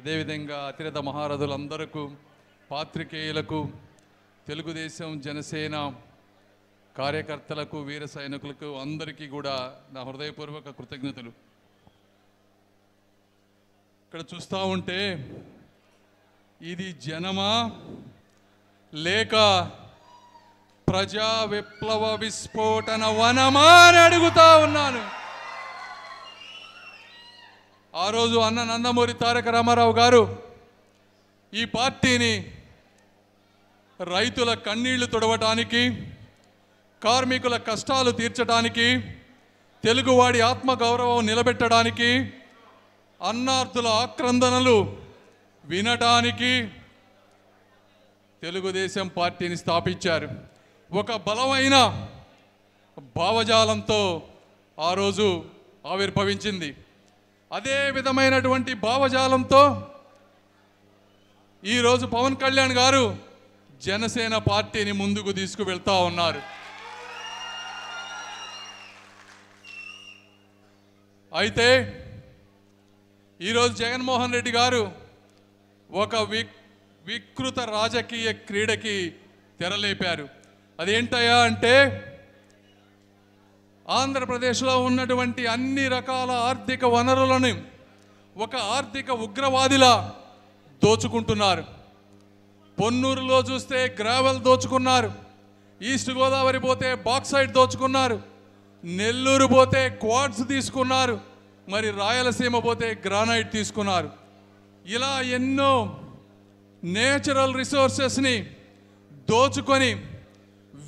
అదేవిధంగా అతిరథ మహారథులందరకు పాత్రికేయులకు తెలుగుదేశం జనసేన కార్యకర్తలకు వీర సైనికులకు అందరికీ కూడా నా హృదయపూర్వక కృతజ్ఞతలు ఇక్కడ చూస్తూ ఉంటే ఇది జనమా లేక ప్రజా విప్లవ విస్ఫోటన వనమా అని అడుగుతా ఉన్నాను ఆ రోజు అన్న నందమూరి తారక రామారావు గారు ఈ పార్టీని రైతుల కన్నీళ్లు తుడవటానికి కార్మికుల కష్టాలు తీర్చడానికి తెలుగువాడి ఆత్మగౌరవం నిలబెట్టడానికి అన్నార్థుల ఆక్రందనలు వినటానికి తెలుగుదేశం పార్టీని స్థాపించారు ఒక బలమైన భావజాలంతో ఆ రోజు ఆవిర్భవించింది అదే విధమైనటువంటి భావజాలంతో ఈరోజు పవన్ కళ్యాణ్ గారు జనసేన పార్టీని ముందుకు తీసుకువెళ్తా ఉన్నారు అయితే ఈరోజు జగన్మోహన్ రెడ్డి గారు ఒక వికృత రాజకీయ క్రీడకి తెరలేపారు అదేంటయా అంటే ఆంధ్రప్రదేశ్లో ఉన్నటువంటి అన్ని రకాల ఆర్థిక వనరులను ఒక ఆర్థిక ఉగ్రవాదిలా దోచుకుంటున్నారు పొన్నూరులో చూస్తే గ్రావెల్ దోచుకున్నారు ఈస్ట్ గోదావరి పోతే బాక్సైడ్ దోచుకున్నారు నెల్లూరు పోతే క్వాడ్స్ తీసుకున్నారు మరి రాయలసీమ పోతే గ్రానైట్ తీసుకున్నారు ఇలా ఎన్నో నేచురల్ రిసోర్సెస్ని దోచుకొని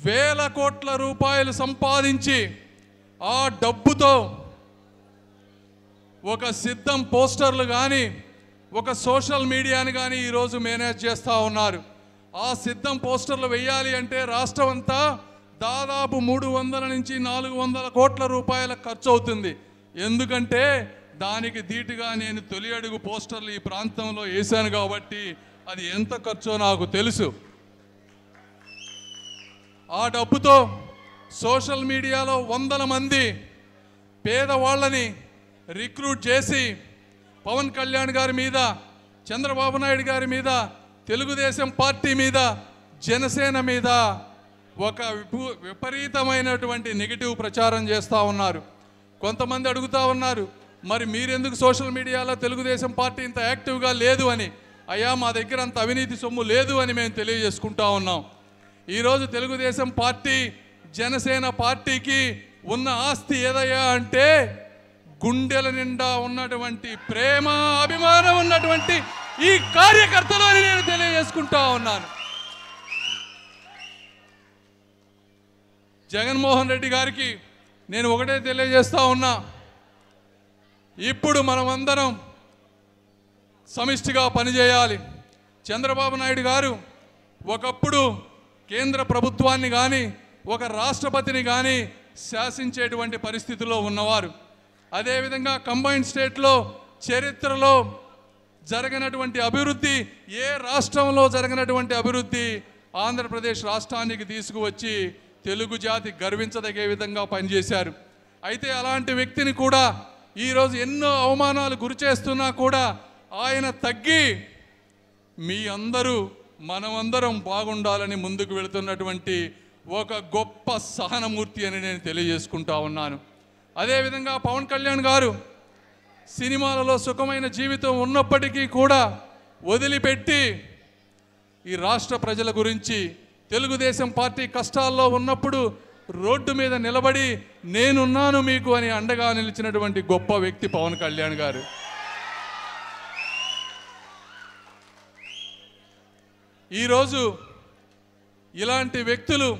వేల కోట్ల రూపాయలు సంపాదించి ఆ డబ్బుతో ఒక సిద్ధం పోస్టర్లు కానీ ఒక సోషల్ మీడియాని కానీ ఈరోజు మేనేజ్ చేస్తూ ఉన్నారు ఆ సిద్ధం పోస్టర్లు వెయ్యాలి అంటే రాష్ట్రం అంతా దాదాపు మూడు వందల నుంచి నాలుగు వందల కోట్ల రూపాయల ఖర్చు అవుతుంది ఎందుకంటే దానికి ధీటుగా నేను తొలి అడుగు పోస్టర్లు ఈ ప్రాంతంలో వేశాను కాబట్టి అది ఎంత ఖర్చో నాకు తెలుసు ఆ డబ్బుతో సోషల్ మీడియాలో వందల మంది పేదవాళ్ళని రిక్రూట్ చేసి పవన్ కళ్యాణ్ గారి మీద చంద్రబాబు నాయుడు గారి మీద తెలుగుదేశం పార్టీ మీద జనసేన మీద ఒక విపరీతమైనటువంటి నెగిటివ్ ప్రచారం చేస్తూ ఉన్నారు కొంతమంది అడుగుతూ ఉన్నారు మరి మీరెందుకు సోషల్ మీడియాలో తెలుగుదేశం పార్టీ ఇంత యాక్టివ్గా లేదు అని అయ్యా మా దగ్గర అంత అవినీతి సొమ్ము లేదు అని మేము తెలియజేసుకుంటా ఉన్నాం ఈరోజు తెలుగుదేశం పార్టీ జనసేన పార్టీకి ఉన్న ఆస్తి ఏదయ్యా అంటే గుండెల నిండా ఉన్నటువంటి ప్రేమ అభిమానం ఉన్నటువంటి ఈ కార్యకర్తలని నేను తెలియజేసుకుంటా ఉన్నాను జగన్మోహన్ రెడ్డి గారికి నేను ఒకటే తెలియజేస్తా ఉన్నా ఇప్పుడు మనమందరం సమిష్టిగా పనిచేయాలి చంద్రబాబు నాయుడు గారు ఒకప్పుడు కేంద్ర ప్రభుత్వాన్ని కానీ ఒక రాష్ట్రపతిని కానీ శాసించేటువంటి పరిస్థితిలో ఉన్నవారు అదేవిధంగా కంబైన్డ్ స్టేట్లో చరిత్రలో జరిగినటువంటి అభివృద్ధి ఏ రాష్ట్రంలో జరిగినటువంటి అభివృద్ధి ఆంధ్రప్రదేశ్ రాష్ట్రానికి తీసుకువచ్చి తెలుగు జాతి గర్వించదగే విధంగా పనిచేశారు అయితే అలాంటి వ్యక్తిని కూడా ఈరోజు ఎన్నో అవమానాలు గురి చేస్తున్నా కూడా ఆయన తగ్గి మీ అందరూ మనమందరం బాగుండాలని ముందుకు వెళుతున్నటువంటి ఒక గొప్ప సహనమూర్తి అని నేను తెలియజేసుకుంటా ఉన్నాను అదేవిధంగా పవన్ కళ్యాణ్ గారు సినిమాలలో సుఖమైన జీవితం ఉన్నప్పటికీ కూడా వదిలిపెట్టి ఈ రాష్ట్ర ప్రజల గురించి తెలుగుదేశం పార్టీ కష్టాల్లో ఉన్నప్పుడు రోడ్డు మీద నిలబడి నేనున్నాను మీకు అని అండగా నిలిచినటువంటి గొప్ప వ్యక్తి పవన్ కళ్యాణ్ గారు ఈరోజు ఇలాంటి వ్యక్తులు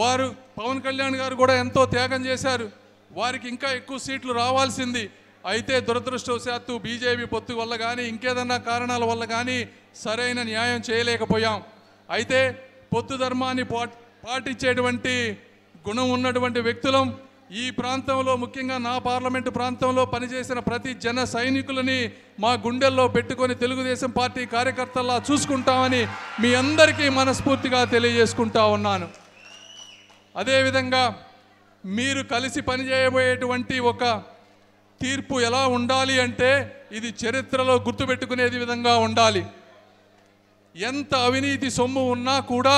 వారు పవన్ కళ్యాణ్ గారు కూడా ఎంతో త్యాగం చేశారు వారికి ఇంకా ఎక్కువ సీట్లు రావాల్సింది అయితే దురదృష్టవశాత్తు బీజేపీ పొత్తు వల్ల కానీ ఇంకేదన్నా కారణాల వల్ల కానీ సరైన న్యాయం చేయలేకపోయాం అయితే పొత్తు ధర్మాన్ని పాటించేటువంటి గుణం ఉన్నటువంటి వ్యక్తులం ఈ ప్రాంతంలో ముఖ్యంగా నా పార్లమెంటు ప్రాంతంలో పనిచేసిన ప్రతి జన సైనికులని మా గుండెల్లో పెట్టుకొని తెలుగుదేశం పార్టీ కార్యకర్తల్లా చూసుకుంటామని మీ అందరికీ మనస్ఫూర్తిగా తెలియజేసుకుంటా ఉన్నాను అదేవిధంగా మీరు కలిసి పనిచేయబోయేటువంటి ఒక తీర్పు ఎలా ఉండాలి అంటే ఇది చరిత్రలో గుర్తుపెట్టుకునేది విధంగా ఉండాలి ఎంత అవినీతి సొమ్ము ఉన్నా కూడా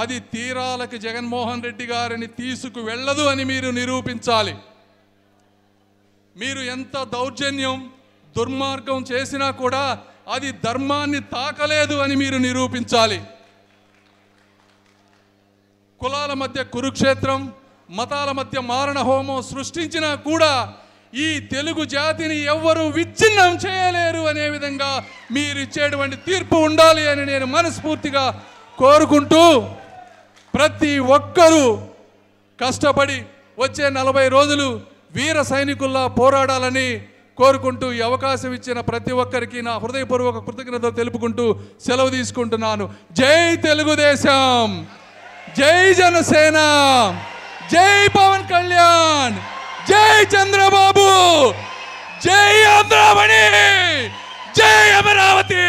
అది తీరాలకి జగన్మోహన్ రెడ్డి గారిని తీసుకు వెళ్ళదు అని మీరు నిరూపించాలి మీరు ఎంత దౌర్జన్యం దుర్మార్గం చేసినా కూడా అది ధర్మాన్ని తాకలేదు అని మీరు నిరూపించాలి కులాల మధ్య కురుక్షేత్రం మతాల మధ్య మారణ హోమం సృష్టించినా కూడా ఈ తెలుగు జాతిని ఎవ్వరూ విచ్ఛిన్నం చేయలేరు అనే విధంగా మీరు ఇచ్చేటువంటి తీర్పు ఉండాలి అని నేను మనస్ఫూర్తిగా కోరుకుంటూ ప్రతి ఒక్కరూ కష్టపడి వచ్చే నలభై రోజులు వీర సైనికుల్లా పోరాడాలని కోరుకుంటూ ఈ అవకాశం ఇచ్చిన ప్రతి ఒక్కరికి నా హృదయపూర్వక కృతజ్ఞత తెలుపుకుంటూ సెలవు తీసుకుంటున్నాను జై తెలుగుదేశం జై జనసేన జై పవన్ కళ్యాణ్ జై చంద్రబాబు జై ఆంధ్రమణి జై అమరావతి